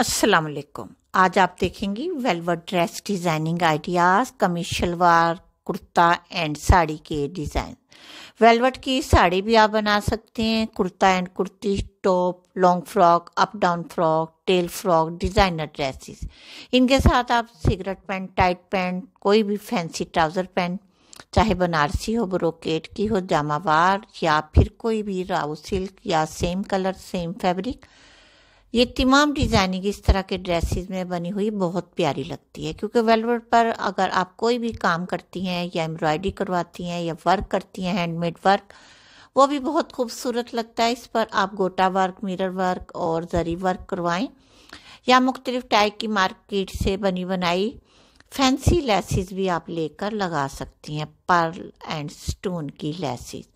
अस्सलाम वालेकुम आज आप देखेंगी वेलवेट ड्रेस डिज़ाइनिंग आइडियाज़ कमीज शलवार कुर्ता एंड साड़ी के डिज़ाइन वेलवेट की साड़ी भी आप बना सकते हैं kurta and kurti top long frock up down frock tail frock designer dresses इनके साथ आप सिगरेट पैंट टाइट पैंट कोई भी फैंसी ट्राउज़र पैंट चाहे बनारसी हो ब्रोकेट की हो जामावार या फिर कोई भी राउ सिल्क या सेम कलर सेम फैब्रिक ये तमाम डिज़ाइनिंग इस तरह के ड्रेसेस में बनी हुई बहुत प्यारी लगती है क्योंकि वेलवेट पर अगर आप कोई भी काम करती हैं या एम्ब्रॉयडरी करवाती हैं या वर्क करती हैं हैंडमेड वर्क वो भी बहुत खूबसूरत लगता है इस पर आप गोटा वर्क मिरर वर्क और जरी वर्क करवाएं या मुख्तलिफ टाइप की मार्केट से बनी बनाई फैंसी लेसिस भी आप लेकर लगा सकती हैं पर्ल एंड स्टोन की लेसिस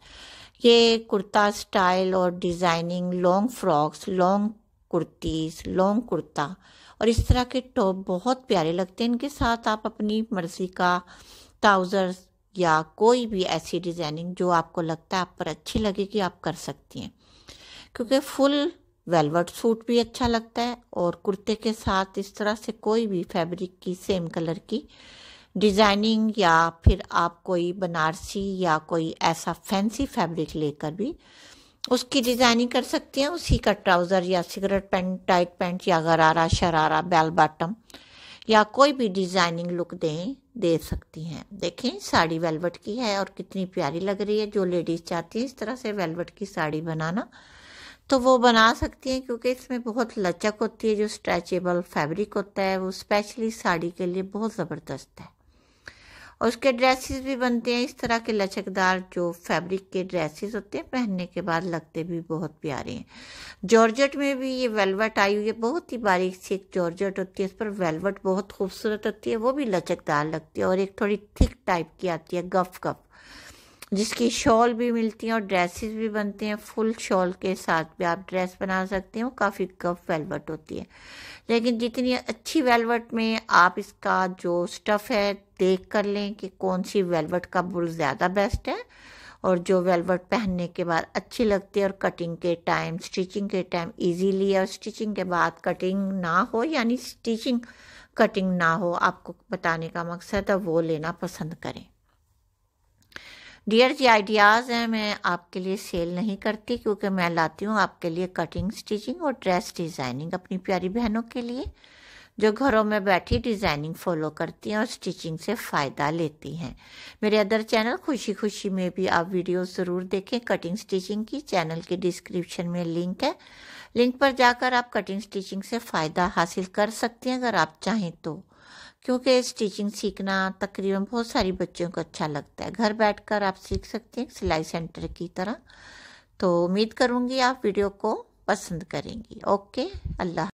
ये कुर्ता स्टाइल और designing long frocks long kurtis long kurta और इस तरह के टॉप बहुत प्यारे लगते हैं इनके साथ आप अपनी मर्जी का ट्राउज़र्स या कोई भी ऐसी डिज़ाइनिंग जो आपको लगता है आप पर अच्छी लगेगी आप कर सकती हैं क्योंकि फुल वेलवेट सूट भी अच्छा लगता है और कुर्ते के साथ इस तरह से कोई भी फैब्रिक की सेम कलर की डिज़ाइनिंग या फिर आप कोई बनारसी या कोई ऐसा फैंसी फैब्रिक लेकर भी उसकी डिजाइनिंग कर सकती हैं उसी का ट्राउज़र या सिगरेट पैंट टाइट पैंट या गरारा शरारा बेल बॉटम या कोई भी डिज़ाइनिंग लुक दें दे सकती हैं देखें साड़ी वेलवेट की है और कितनी प्यारी लग रही है जो लेडीज़ चाहती हैं इस तरह से वेलवेट की साड़ी बनाना तो वो बना सकती हैं क्योंकि इसमें बहुत लचक होती है जो स्ट्रेचेबल फैब्रिक होता है वो स्पेशली साड़ी के लिए बहुत ज़बरदस्त है और उसके ड्रेसेस भी बनते हैं इस तरह के लचकदार जो फैब्रिक के ड्रेसेस होते हैं पहनने के बाद लगते भी बहुत प्यारे हैं जॉर्जट में भी ये वेलवेट आई हुई है बहुत ही बारीक सी एक जॉर्जट होती है इस पर वेलवेट बहुत खूबसूरत होती है वो भी लचकदार लगती है और एक थोड़ी थिक टाइप की आती है गफ गफ जिसकी शॉल भी मिलती हैं और ड्रेसेस भी बनते हैं फुल शॉल के साथ भी आप ड्रेस बना सकते हैं काफ़ी कफ वेलवेट होती है लेकिन जितनी अच्छी वेलवेट में आप इसका जो स्टफ़ है देख कर लें कि कौन सी वेलवेट का बुल ज़्यादा बेस्ट है और जो वेलवेट पहनने के बाद अच्छी लगती है और कटिंग के टाइम स्टिचिंग के टाइम इजीली और स्टिचिंग के बाद कटिंग ना हो यानी स्टिचिंग कटिंग ना हो आपको बताने का मकसद है वो लेना पसंद करें डियर जी आइडियाज़ हैं मैं आपके लिए सेल नहीं करती क्योंकि मैं लाती हूँ आपके लिए कटिंग स्टिचिंग और ड्रेस डिज़ाइनिंग अपनी प्यारी बहनों के लिए जो घरों में बैठी डिज़ाइनिंग फॉलो करती हैं और स्टिचिंग से फ़ायदा लेती हैं मेरे अदर चैनल खुशी खुशी में भी आप वीडियो ज़रूर देखें कटिंग स्टिचिंग की चैनल के डिस्क्रिप्शन में लिंक है लिंक पर जाकर आप कटिंग स्टिचिंग से फ़ायदा हासिल कर सकती हैं अगर आप चाहें तो क्योंकि स्टिचिंग सीखना तकरीबन बहुत सारी बच्चों को अच्छा लगता है घर बैठकर आप सीख सकते हैं सिलाई सेंटर की तरह तो उम्मीद करूँगी आप वीडियो को पसंद करेंगी ओके अल्लाह